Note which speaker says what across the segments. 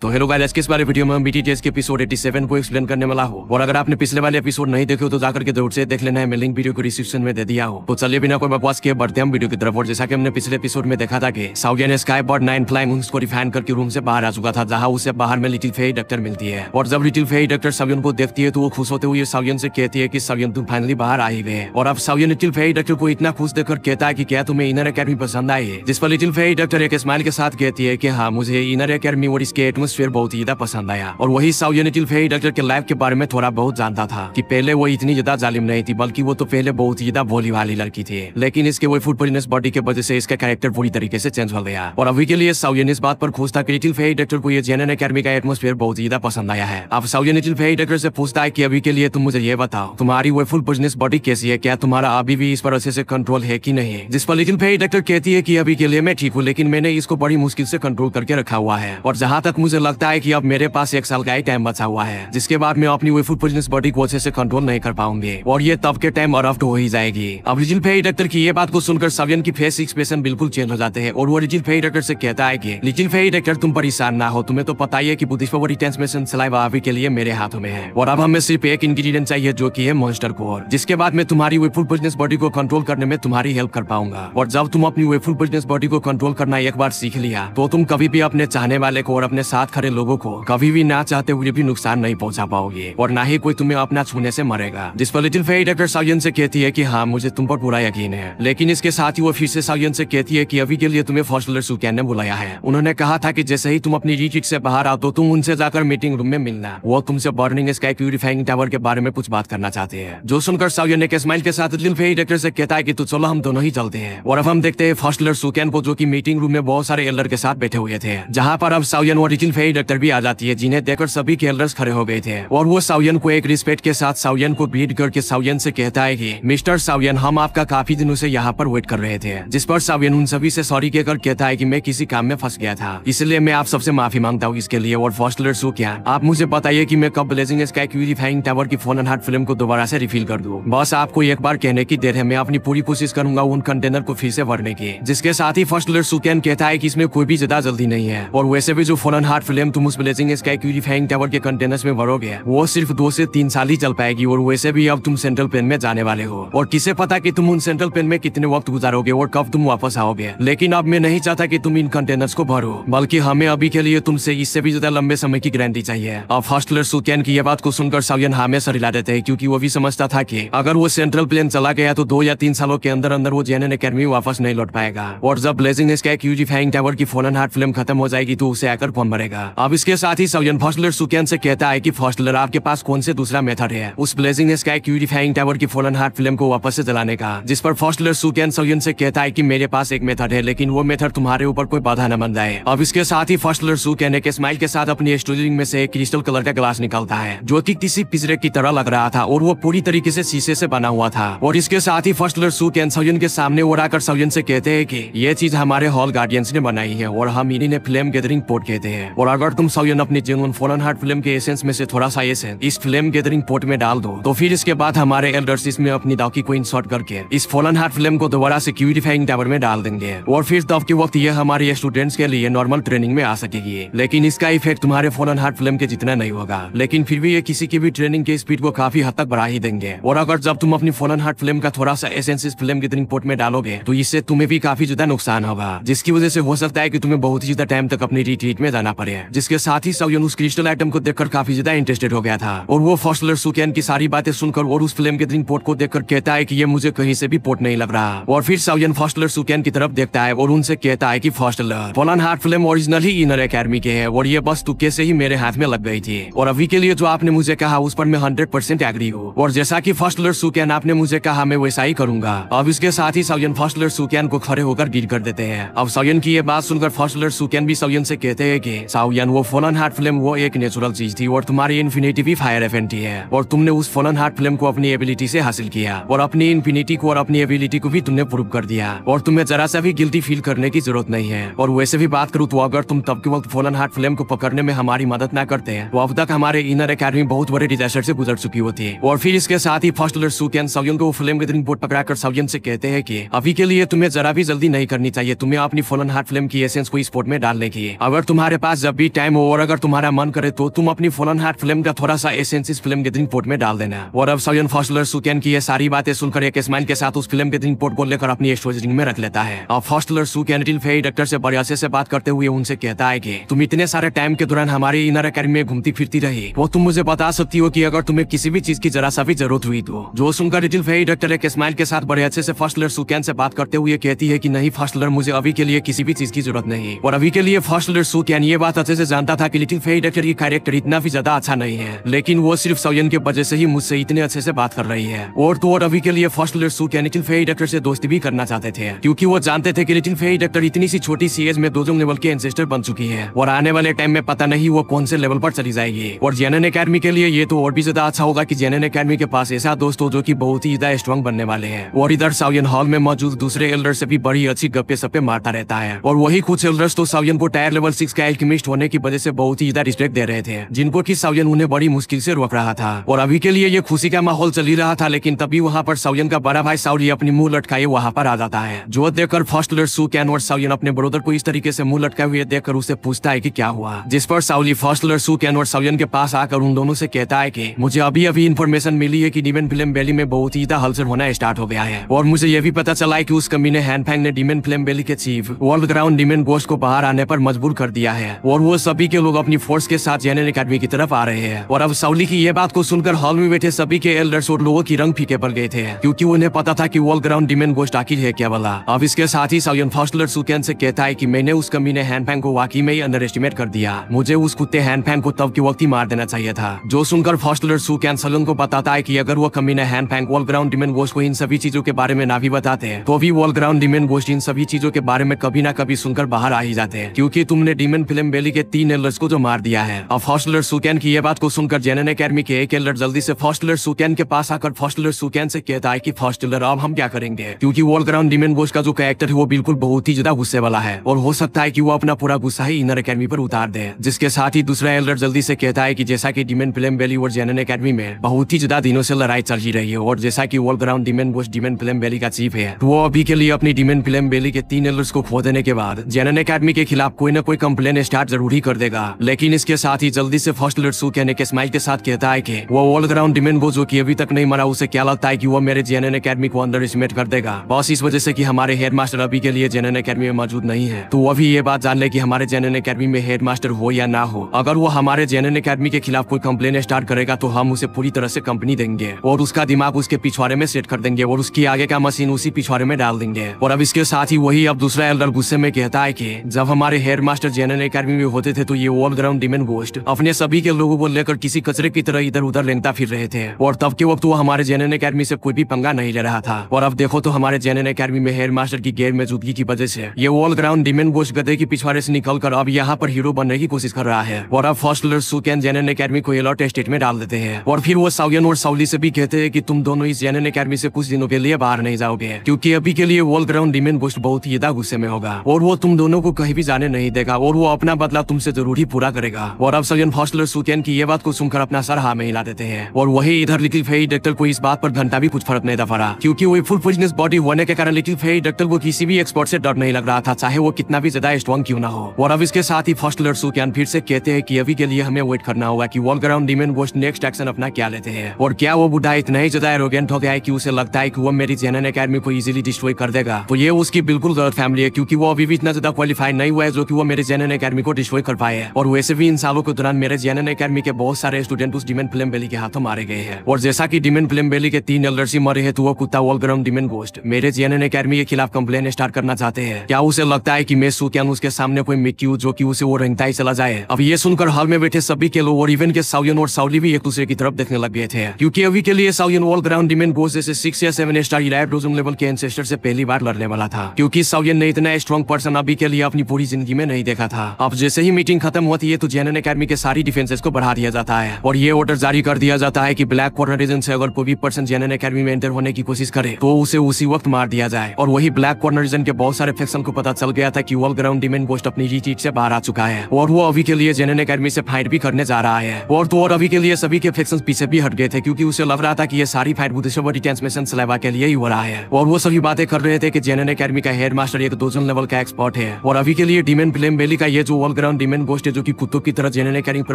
Speaker 1: तो hello guys के इस वाले वीडियो में हम बीटीटीएस के एपिसोड 87 को एक्सप्लेन करने वाला हो और अगर आपने पिछले वाले एपिसोड नहीं देखे हो तो जाकर के जरूर से देख लेना है मैं लिंक वीडियो को डिस्क्रिप्शन में दे दिया हो तो चलिए बिना कोई बकवास किए बढ़ते हम वीडियो की तरफ और जैसा कि हमने पिछले एपिसोड में देखा था कि साउदिया ने sky board nine flying wings को रिफाइन करके रूम से बाहर आ चुका था जहाँ उसे बाहर में लिटिल फेई डॉक्टर मिलती है और जब लिटिल फेई डॉक्टर सावियन को देखती है तो वो खुश होते हुए सावियन से कहती है की सवियन तुम फाइनली बाहर आई हुए और अब सावियन लिटिल फेई डॉक्टर को इतना खुश देखकर कहता है की क्या तुम्हें इनर अकेडमी पसंद आई जिस पर लिटिल फेई डॉक्टर एक स्माइल के साथ कहती है की हाँ मुझे इनर अकेडमी और इसके एटमोस एटमोस्फेयर बहुत ही ज्यादा पसंद आया और वही साउ यूनिटिल फेरी डॉक्टर के लाइफ के बारे में थोड़ा बहुत जानता था कि पहले वो इतनी ज्यादा जालिम नहीं थी बल्कि वो तो पहले बहुत ही ज्यादा भोली वाली लड़की थी लेकिन इसके वो फुट पॉइजनस बॉडी के वजह से इसका कैरेक्टर पूरी तरीके से चेंज हो गया और अभी के लिए साउयन इस बात पर खुश था कि लिटिल फेरी डॉक्टर को ये जेनन अकेडमी का एटमोस्फेयर बहुत ही ज्यादा पसंद आया है अब साउयन लिटिल फेरी डॉक्टर से पूछता है की अभी के लिए तुम मुझे ये बताओ तुम्हारी वो फुल बिजनेस बॉडी कैसी है क्या तुम्हारा अभी भी इस पर अच्छे से कंट्रोल है की नहीं जिस पर लिटिल फेरी डॉक्टर कहती है की अभी के लिए मैं ठीक हूँ लेकिन मैंने इसको बड़ी मुश्किल से कंट्रोल करके रखा हुआ है और जहाँ तक मुझे मुझे लगता है कि अब मेरे पास एक साल का ही टाइम बचा हुआ है जिसके बाद मैं अपनी वेफुल पोजिशन बॉडी को अच्छे से कंट्रोल नहीं कर पाऊंगी और ये तब के टाइम अरफ्ट हो ही जाएगी अब रिजिल फेरी डॉक्टर की ये बात को सुनकर सवियन की फेस एक्सप्रेशन बिल्कुल चेंज हो जाते हैं और वो रिजिल फेरी डॉक्टर से कहता है की रिजिल फेरी डॉक्टर तुम परेशान ना हो तुम्हें तो पता ही है की बुद्धिश्वर रिटेंसमेशन सिलाई अभी के लिए मेरे हाथों में है और अब हमें सिर्फ एक इंग्रीडियंट चाहिए जो की है मॉन्स्टर कोर जिसके बाद मैं तुम्हारी वेफुल बिजनेस बॉडी को कंट्रोल करने में तुम्हारी हेल्प कर पाऊंगा और जब तुम अपनी वेफुल बिजनेस बॉडी को कंट्रोल करना एक बार सीख लिया तो तुम कभी भी अपने चाहने वाले को और अपने साथ साथ खड़े लोगों को कभी भी ना चाहते हुए भी नुकसान नहीं पहुंचा पाओगे और ना ही कोई तुम्हें अपना छूने से मरेगा जिस पर लिटिल फेट अगर सायन से कहती है की हाँ मुझे तुम पर पूरा यकीन है लेकिन इसके साथ ही वो फिर से सायन से कहती है की अभी के लिए तुम्हें फॉर्सलर सुकैन ने बुलाया है उन्होंने कहा था की जैसे ही तुम अपनी रिचिक से बाहर आओ तो तुम उनसे जाकर मीटिंग रूम में मिलना वो तुमसे बर्निंग स्काई प्यूरिफाइंग टावर के बारे में कुछ बात करना चाहते हैं जो सुनकर सायन एक स्माइल के साथ लिटिल फेट एक्टर से कहता है की तू तो चलो हम दोनों ही चलते हैं और अब हम देखते हैं फॉर्सलर सुकैन को जो की मीटिंग रूम में बहुत सारे एल्डर के साथ बैठे हुए थे जहाँ पर अब सायन और रिटिल एफए डॉक्टर भी आ जाती है जिन्हें देखकर सभी कैलरस खड़े हो गए थे और वो सावयन को एक रिस्पेक्ट के साथ सावयन को बीट करके सावयन से कहता है कि मिस्टर सावयन हम आपका काफी दिनों से यहाँ पर वेट कर रहे थे जिस पर सावयन उन सभी से सॉरी कहकर कहता है की मैं किसी काम में फंस गया था इसलिए मैं आप सबसे माफी मांगता हूँ इसके लिए और फर्स्ट लेट्स हूँ क्या आप मुझे बताइए की मैं कब ब्लेजिंग स्काई टावर की फोन एंड हार्ट फिल्म को दोबारा से रिफिल कर दू बस आपको एक बार कहने की देर है मैं अपनी पूरी कोशिश करूंगा उन कंटेनर को फिर से भरने की जिसके साथ ही फर्स्ट लर्स सुकैन कहता है की इसमें कोई भी ज्यादा जल्दी नहीं है और वैसे भी जो फोन एंड हार्ट फिल्म तुम ब्लेजिंग स्काई टावर के कंटेनर्स में भरोगे वो सिर्फ दो से तीन साल ही चल पाएगी और वैसे भी अब तुम सेंट्रल प्लेन में जाने वाले हो और किसे पता कि तुम उन सेंट्रल प्लेन में कितने वक्त गुजारोगे और कब तुम वापस आओगे लेकिन अब मैं नहीं चाहता की तुम इन कंटेनर्स को भरो बल्कि हमें अभी के लिए तुमसे इससे भी ज्यादा लंबे समय की गारंटी चाहिए अब हॉस्टलर सुकैन की यह बात को सुनकर सवियन हमेशा रिला देते हैं क्यूँकी वो भी समझता था की अगर वो सेंट्रल प्लेन चला गया तो दो या तीन सालों के अंदर अंदर वो जेनन अकेडमी वापस नहीं लौट पाएगा और जब ब्लेजिंग स्काई टावर की फोलन हार्ट फिल्म खत्म हो जाएगी तो उसे आकर फोन भरेगा जाएगा अब इसके साथ ही सौजन फॉस्टलर सुकैन से कहता है कि फॉस्टलर आपके पास कौन से दूसरा मेथड है उस ब्लेजिंग ने स्काई क्यूरिफाइंग टावर की फोलन हार्ट फिल्म को वापस से चलाने का जिस पर फॉस्टलर सुकेन सवियन से कहता है की मेरे पास एक मेथड है लेकिन वो मेथड तुम्हारे ऊपर कोई बाधा न बन जाए अब इसके साथ ही फॉस्टलर सुकेन एक स्माइल के साथ अपनी स्टोरिंग में से एक क्रिस्टल कलर का ग्लास निकालता है जो की किसी पिजरे की तरह लग रहा था और वो पूरी तरीके से शीशे से बना हुआ था और इसके साथ ही फॉस्टलर सुकेन सौजन के सामने और आकर सौजन से कहते हैं की ये चीज हमारे हॉल गार्डियंस ने बनाई है और हम इन्हीं फिल्म गैदरिंग पोर्ट कहते हैं और और अगर तुम सौयन अपनी जुनून फॉरन हार्ट फिल्म के एसेंस में से थोड़ा सा एसेंस इस फिल्म गैदरिंग पोर्ट में डाल दो तो फिर इसके बाद हमारे एल्डर्स इसमें अपनी दाकी को इंसर्ट करके इस फोलन हार्ट फिल्म को दोबारा से क्यूरिफाइंग टावर में डाल देंगे और फिर दफ के वक्त यह हमारे स्टूडेंट्स के लिए नॉर्मल ट्रेनिंग में आ सकेगी लेकिन इसका इफेक्ट तुम्हारे फोलन हार्ट फिल्म के जितना नहीं होगा लेकिन फिर भी ये किसी की भी ट्रेनिंग के स्पीड को काफी हद तक बढ़ा ही देंगे और अगर जब तुम अपनी फोलन हार्ट फिल्म का थोड़ा सा एसेंस इस फिल्म गैदरिंग पोर्ट में डालोगे तो इससे तुम्हें भी काफी ज्यादा नुकसान होगा जिसकी वजह से हो सकता है की तुम्हें बहुत ही ज्यादा टाइम तक अपनी रिट्रीट में जाना पड़ेगा रही हैं जिसके साथ ही सब यूनुस क्रिस्टल आइटम को देखकर काफी ज्यादा इंटरेस्टेड हो गया था और वो फॉस्टलर सुकैन की सारी बातें सुनकर और उस फिल्म दिन पोर्ट को देखकर कहता है की ये मुझे कहीं से भी पोर्ट नहीं लग रहा और फिर सवयन फॉस्टलर सुकैन की तरफ देखता है और उनसे कहता है की फॉस्टलर फलान हार्ट फिल्म ओरिजिनल ही इनर अकेडमी के है और ये बस तुके से ही मेरे हाथ में लग गई थी और अभी के लिए जो आपने मुझे कहा उस पर मैं हंड्रेड परसेंट एग्री हूँ और जैसा की फॉस्टलर सुकैन आपने मुझे कहा मैं वैसा ही करूंगा अब इसके साथ ही सवयन फॉस्टलर सुकैन को खड़े होकर गिर कर देते हैं अब सवयन की ये बात सुनकर फॉस्टलर सुकैन भी सवयन से कहते हैं की साउयन वो फोनन हार्ट फिल्म वो एक नेचुरल चीज थी और तुम्हारी इन्फिनिटी भी फायर एफेंटी है और तुमने उस फोनन हार्ट फिल्म को अपनी एबिलिटी से हासिल किया और अपनी इन्फिनिटी को और अपनी एबिलिटी को भी तुमने प्रूव कर दिया और तुम्हें जरा सा भी गिल्टी फील करने की जरूरत नहीं है और वैसे भी बात करूँ तो अगर तुम तब के वक्त फोनन हार्ट फिल्म को पकड़ने में हमारी मदद न करते हैं तो अब तक हमारे इनर अकेडमी बहुत बड़े डिजास्टर से गुजर चुकी होती है और फिर इसके साथ ही फर्स्ट लेट सुकैन सौयन को फिल्म के दिन बोर्ड पकड़ा कर सवियन से कहते हैं की अभी के लिए तुम्हें जरा भी जल्दी नहीं करनी चाहिए तुम्हें अपनी फोनन हार्ट फिल्म की एसेंस को इस स्पोर्ट में डालने की अगर तुम्हारे पास जब भी टाइम हो और अगर तुम्हारा मन करे तो तुम अपनी फुलन हार्ट फिल्म का थोड़ा सा एसेंस इस फिल्म के गेदरिंग पोर्ट में डाल देना और अब सयन फॉस्लर सुकेन की ये सारी बातें सुनकर एक स्माइल के साथ उस फिल्म के गेदरिंग पोर्ट को लेकर अपनी एक्सपोजिंग में रख लेता है और फॉस्लर सुकेन फे डॉक्टर से बड़े से बात करते हुए उनसे कहता है की तुम इतने सारे टाइम के दौरान हमारी इनर अकेडमी में घूमती फिरती रही वो तुम मुझे बता सकती हो की अगर तुम्हें किसी भी चीज की जरा सा भी जरूरत हुई तो जो सुनकर टिल फे डॉक्टर एक स्माइल के साथ बड़े अच्छे से फॉस्लर सुकैन से बात करते हुए कहती है की नहीं फॉस्लर मुझे अभी के लिए किसी भी चीज की जरूरत नहीं और अभी के लिए फॉस्लर सुकैन ये बात बहुत अच्छे से जानता था कि लिटिल फेई डॉक्टर की कैरेक्टर इतना भी ज्यादा अच्छा नहीं है लेकिन वो सिर्फ सौयन के वजह से ही मुझसे इतने अच्छे से बात कर रही है और तो और अभी के लिए फर्स्ट लेट सूट या लिटिल फेई डॉक्टर से दोस्ती भी करना चाहते थे क्योंकि वो जानते थे कि लिटिल फेई डॉक्टर इतनी सी छोटी सी एज में दो लेवल के एंसेस्टर बन चुकी है और आने वाले टाइम में पता नहीं वो कौन से लेवल पर चली जाएगी और जेनन अकेडमी के लिए ये तो और भी ज्यादा अच्छा होगा की जेनन अकेडमी के पास ऐसा दोस्त हो जो की बहुत ही ज्यादा स्ट्रॉन्ग बनने वाले है और इधर सावियन हॉल में मौजूद दूसरे एल्डर से भी बड़ी अच्छी गप्पे सप्पे मारता रहता है और वही कुछ एल्डर्स तो सावियन को टायर लेवल सिक्स का एल्किमिस्ट लिस्ट होने की वजह से बहुत ही ज्यादा रिस्पेक्ट दे रहे थे जिनको की साउजन उन्हें बड़ी मुश्किल से रोक रहा था और अभी के लिए ये खुशी का माहौल चल रहा था लेकिन तभी वहाँ पर साउजन का बड़ा भाई सावरी अपनी मुंह लटकाए वहाँ पर आ जाता है जो देखकर फर्स्ट लेट सू कैन और साउजन अपने ब्रोदर को इस तरीके से मुंह लटकाए हुए देखकर उसे पूछता है की क्या हुआ जिस पर सावली फर्स्ट लेट सू कैन और साउजन के पास आकर उन दोनों से कहता है की मुझे अभी अभी इन्फॉर्मेशन मिली है की डिमेन फिल्म वैली में बहुत ही ज्यादा हलचल होना स्टार्ट हो गया है और मुझे ये भी पता चला है की उस कमी ने हैंड फैंग ने डिमेन फिल्म वैली के chief world ground demon ghost को बाहर आने पर मजबूर कर दिया है वो और वो सभी के लोग अपनी फोर्स के साथ जेनरल अकेडमी की तरफ आ रहे हैं और अब साउली की ये बात को सुनकर हॉल में बैठे सभी के एल्डर्स और लोगों की रंग फीके पर गए थे क्योंकि उन्हें पता था कि वर्ल्ड ग्राउंड डिमेन गोस्ट आखिर है क्या बोला अब इसके साथ ही सालियन फॉस्टलर सुकैन से कहता है की मैंने उस कमी ने हैंडफैंग को वाकई में ही अंडर एस्टिमेट कर दिया मुझे उस कुत्ते हैंडफैंग को तब के वक्त ही मार देना चाहिए था जो सुनकर फॉस्टलर सुकैन सलन को बताता है की अगर वो कमी ने hand Fang world ground demon ghost को इन सभी चीजों के बारे में ना भी बताते तो भी वर्ल्ड ग्राउंड डिमेन गोस्ट इन सभी चीजों के बारे में कभी ना कभी सुनकर बाहर आ ही जाते हैं क्यूँकी तुमने डिमेन फिल्म बेली अकेडमी के तीन एल्डर्स को जो मार दिया है अब फॉस्टलर सुकैन की ये बात को सुनकर जेनन अकेडमी के एक एल्डर जल्दी से फॉस्टलर सुकैन के पास आकर फॉस्टलर सुकैन से कहता है की फॉस्टलर अब हम क्या करेंगे क्यूँकी वर्ल्ड ग्राउंड डिमेन बोस का जो कैरेक्टर है वो बिल्कुल बहुत ही ज्यादा गुस्से वाला है और हो सकता है की वो अपना पूरा गुस्सा ही इनर अकेडमी पर उतार दे जिसके साथ ही दूसरा एल्डर जल्दी से कहता है की जैसा की डिमेन फिल्म वैली और जेनन अकेडमी में बहुत ही ज्यादा दिनों से लड़ाई चल रही है और जैसा की world ground demon boss demon film valley का चीफ है वो अभी के लिए अपनी डिमेन फिल्म वैली के तीन एल्डर्स को खो देने के बाद जेनन अकेडमी के खिलाफ कोई ना कोई कंप्लेन स्टार्ट जरूर ही कर देगा लेकिन इसके साथ ही जल्दी से फर्स्ट सू कहने के स्माइल के साथ कहता है की वो ऑल राउंड डिमेंड वो जो की अभी तक नहीं मरा उसे क्या लगता है की वो मेरे जेन अकेडमी को अंडर एस्टिमेट कर देगा बस इस वजह से की हमारे हेड मास्टर अभी के लिए जेनन अकेडमी में मौजूद नहीं है तो वो भी ये बात जान ले की हमारे जेन अकेडमी में हेड मास्टर हो या ना हो अगर वो हमारे जेन अकेडमी के खिलाफ कोई कम्प्लेन स्टार्ट करेगा तो हम उसे पूरी तरह से कंपनी देंगे और उसका दिमाग उसके पिछवाड़े में सेट कर देंगे और उसकी आगे का मशीन उसी पिछवाड़े में डाल देंगे और अब इसके साथ ही वही अब दूसरा एल्डर गुस्से में कहता है की जब हमारे हेड मास्टर जेन अकेडमी में होते थे तो ये वो अंडरग्राउंड डिमेन गोस्ट अपने सभी के लोगों को लेकर किसी कचरे की तरह इधर उधर लेंता फिर रहे थे और तब के वक्त वो तो हमारे जेनन अकेडमी से कोई भी पंगा नहीं ले रहा था और अब देखो तो हमारे जेनन अकेडमी में हेयर मास्टर की गैर मौजूदगी की वजह से ये वॉल्ड राउंड डिमेन गोस्ट गदे की पिछवाड़े से निकल कर अब यहाँ पर हीरो बनने की कोशिश कर रहा है और अब फर्स्ट लर सुकैन जेनन अकेडमी को अलर्ट स्टेट में डाल देते हैं और फिर वो साउयन और साउली से भी कहते हैं की तुम दोनों इस जेनन अकेडमी से कुछ दिनों के लिए बाहर नहीं जाओगे क्योंकि अभी के लिए वर्ल्ड ग्राउंड डिमेन गोस्ट बहुत ही गुस्से में होगा और वो तुम दोनों को कहीं भी जाने नहीं देगा और वो अपना बदला तुमसे जरूर ही पूरा करेगा और अब सजन फॉस्टलर सुतियन की ये बात को सुनकर अपना सर हा में हिला देते हैं और वही इधर लिटिल फेई डॉक्टर को इस बात पर घंटा भी कुछ फर्क नहीं दफा क्यूँकी वही फुल फिटनेस बॉडी होने के कारण लिटिल फेई डॉक्टर को किसी भी एक्सपर्ट से डर नहीं लग रहा था चाहे वो कितना भी ज्यादा स्ट्रॉन्ग क्यों ना हो और अब इसके साथ ही फॉस्टलर सुतियन फिर से कहते हैं की अभी के लिए हमें वेट करना होगा की वर्ल्ड ग्राउंड डिमेन वो नेक्स्ट एक्शन अपना क्या लेते हैं और क्या वो बुढ़ा इतना ही ज्यादा एरोगेंट हो गया है की उसे लगता है की वो मेरी जेन अकेडमी को इजिली डिस्ट्रॉय कर देगा तो ये उसकी बिल्कुल गलत फैमिली है क्यूँकी वो अभी भी इतना ज्यादा क्वालिफाइड नहीं हुआ है जो की वो मेरे जेन अकेडमी को नोटिस वही कर पाए हैं और वैसे भी इन सालों के दौरान मेरे जेनन अकेडमी के बहुत सारे स्टूडेंट उस डिमेन फिल्म बेली के हाथों मारे गए हैं और जैसा की डिमेन फिल्म बेली के तीन एलडर्सी मरे हैं तो वो कुत्ता वॉलग्रम डिमेन गोस्ट मेरे जेनन अकेडमी के खिलाफ कम्प्लेन स्टार्ट करना चाहते हैं क्या उसे लगता है की मैं सू क्या उसके सामने कोई मिक्यू जो की उसे वो रंगता ही चला जाए अब ये सुनकर हॉल में बैठे सभी के लोग और इवन के साउयन और साउली भी एक दूसरे की तरफ देखने लग गए थे क्योंकि अभी के लिए साउयन वर्ल्ड ग्राउंड डिमेन गोस्ट जैसे सिक्स या सेवन स्टार इलाइव रोजम लेवल के एनसेस्टर से पहली बार लड़ने वाला था क्योंकि साउयन ने इतना स्ट्रॉन्ग पर्सन अभी के लिए अपनी पूरी जिंदगी में नहीं देखा था अब जैसे जैसे ही मीटिंग खत्म होती है तो जेनन अकेडमी के सारी डिफेंसेस को बढ़ा दिया जाता है और ये ऑर्डर जारी कर दिया जाता है कि ब्लैक क्वार्टर रीजन से अगर कोई भी पर्सन जेनन अकेडमी में एंटर होने की कोशिश करे तो उसे उसी वक्त मार दिया जाए और वही ब्लैक क्वार्टर रीजन के बहुत सारे फैक्शन को पता चल गया था की वर्ल्ड ग्राउंड डिमेन गोस्ट अपनी जी चीट से बाहर आ चुका है और वो अभी के लिए जेनन अकेडमी से फाइट भी करने जा रहा है और तो और अभी के लिए सभी के फैक्शन पीछे भी हट गए थे क्योंकि उसे लग रहा था कि ये सारी फाइट बुद्धेश्वर ट्रांसमिशन सिलेवा के लिए ही हो रहा है और वो सभी बातें कर रहे थे कि जेनन अकेडमी का हेड मास्टर एक दो जन लेवल का एक्सपर्ट है और अभी के लिए डिमेन फिल्म बेली का ये जो वर्ल्ड अंडरग्राउंड डिमेन गोस्ट है जो कि कुत्तों की तरह जेनन अकेडमी पर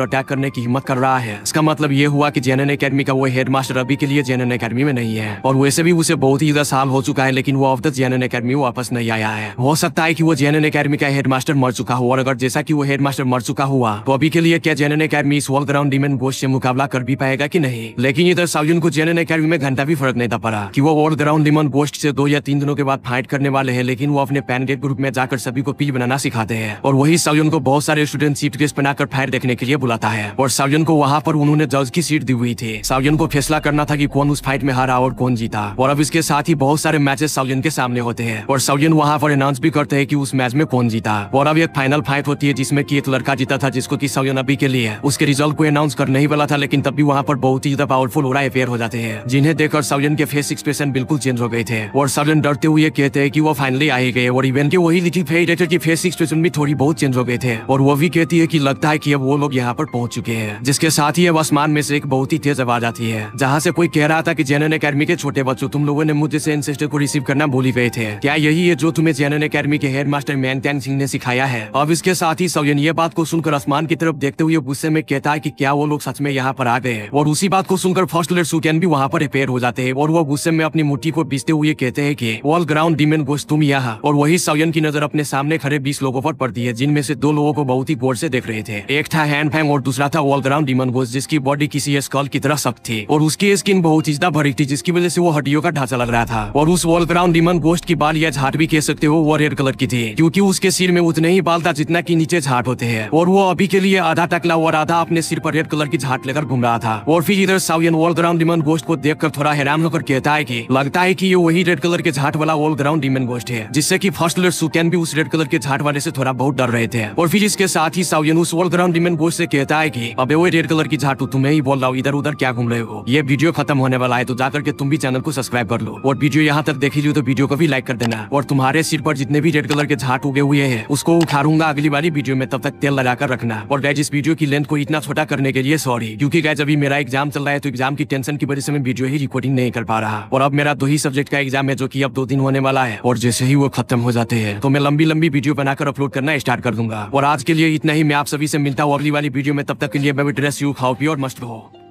Speaker 1: अटैक करने की हिम्मत कर रहा है इसका मतलब ये हुआ कि जेनन अकेडमी का वो हेड मास्टर अभी के लिए जेनन अकेडमी में नहीं है और वैसे भी उसे बहुत ही ज्यादा साल हो चुका है लेकिन वो ऑफ द जेनन अकेडमी वापस नहीं आया है हो सकता है की वो जेनन अकेडमी का हेड मास्टर मर चुका हो और अगर जैसा की वो हेड मास्टर मर चुका हुआ तो अभी के लिए क्या जेनन अकेडमी इस वर्ल्ड ग्राउंड डिमेन गोस्ट से मुकाबला कर भी पाएगा की नहीं लेकिन इधर साउजन को जेनन अकेडमी में घंटा भी फर्क नहीं था पड़ा की वो वर्ल्ड ग्राउंड डिमन गोस्ट से दो या तीन दिनों के बाद फाइट करने वाले हैं लेकिन वो अपने पैनडेट ग्रुप में जाकर सभी को पील बनाना सिखाते हैं और वही सावजुन को बहुत सारे स्टूडेंट सीट रेस बनाकर फायर देखने के लिए बुलाता है और सावजन को वहाँ पर उन्होंने जज की सीट दी हुई थी सावजन को फैसला करना था की कौन उस फाइट में हारा और कौन जीता और अब इसके साथ ही बहुत सारे मैचेस सावजन के सामने होते हैं और सावजन वहाँ पर अनाउंस भी करते है की उस मैच में कौन जीता और अब एक फाइनल फाइट होती है जिसमे की एक लड़का जीता था जिसको की सावजन अभी के लिए उसके रिजल्ट को अनाउंस करने ही वाला था लेकिन तब भी वहाँ पर बहुत ही ज्यादा पावरफुल ओरा अपेयर हो जाते हैं जिन्हें देखकर सावजन के फेस एक्सप्रेशन बिल्कुल चेंज हो गए थे और सावजन डरते हुए कहते हैं कि वो फाइनली आए गए और इवेंट के वही लिखी की फेस एक्सप्रेशन भी थोड़ी बहुत चेंज हो गए थे और वो भी कहती है कि लगता है कि अब वो लोग यहाँ पर पहुंच चुके हैं जिसके साथ ही अब आसमान में से एक बहुत ही तेज आवाज आती है जहाँ से कोई कह रहा था की जेनन अकेडमी के छोटे बच्चों तुम लोगों ने मुझे एनसेस्टर को रिसीव करना भूल ही गए थे क्या यही है जो तुम्हें जेनन अकेडमी के हेड मास्टर मैनतैन सिंह ने सिखाया है अब इसके साथ ही सौयन ये बात को सुनकर आसमान की तरफ देखते हुए गुस्से में कहता है की क्या वो लोग सच में यहाँ पर आ गए और उसी बात को सुनकर फर्स्ट लेट सुकैन भी वहाँ पर रिपेयर हो जाते हैं और वो गुस्से में अपनी मुट्ठी को बीसते हुए कहते हैं की ऑल ग्राउंड डिमेन गोश तुम यहाँ और वही सौयन की नजर अपने सामने खड़े बीस लोगों पर पड़ती है जिनमें से दो लोगों लोगों को बहुत ही गौर से देख रहे थे एक था हैंड फैंग और दूसरा था ग्राउंड डिमन बोस जिसकी बॉडी किसी स्कॉल की तरह सख्त थी और उसकी स्किन बहुत ही ज्यादा भरी थी जिसकी वजह से वो हड्डियों का ढांचा लग रहा था और उस ग्राउंड डिमन घोष की बाल या झाट भी कह सकते हो वो रेड कलर की थी क्यूँकी उसके सिर में उतने ही बाल था जितना की नीचे झाट होते हैं और वो अभी के लिए आधा टकला और आधा अपने सिर पर रेड कलर की झाट लेकर घूम रहा था और फिर इधर साउयन ग्राउंड डिमन घोष को देख थोड़ा हैरान होकर कहता है की लगता है की ये वही रेड कलर के झाट वाला ग्राउंड डिमन घोष है जिससे की फर्स्ट लेट सुकैन भी उस रेड कलर के झाट वाले से थोड़ा बहुत डर रहे थे और फिर सीरीज के साथ ही साउयनूस वर्ल्ड ग्राउंड बोस से कहता है कि अबे वो रेड कलर की झाटू तुम्हें ही बोल रहा हूँ इधर उधर क्या घूम रहे हो ये वीडियो खत्म होने वाला है तो जाकर के तुम भी चैनल को सब्सक्राइब कर लो और वीडियो यहाँ तक देखी तो वीडियो को भी लाइक कर देना और तुम्हारे सिर पर जितने भी रेड कलर के झाट उगे हुए हैं उसको उठारूंगा अगली बारी वीडियो में तब तक तेल लगाकर रखना और गैज इस वीडियो की लेंथ को इतना छोटा करने के लिए सॉरी क्योंकि गैज अभी मेरा एग्जाम चल रहा है तो एग्जाम की टेंशन की वजह से मैं वीडियो ही रिकॉर्डिंग नहीं कर पा रहा और अब मेरा दो ही सब्जेक्ट का एग्जाम है जो की अब दो दिन होने वाला है और जैसे ही वो खत्म हो जाते हैं तो मैं लंबी लंबी वीडियो बनाकर अपलोड करना स्टार्ट कर दूंगा और और आज के लिए इतना ही मैं आप सभी से मिलता हूँ अगली वाली वीडियो में तब तक के लिए मैं भी ड्रेस यू खाओ पियो और मस्त रहो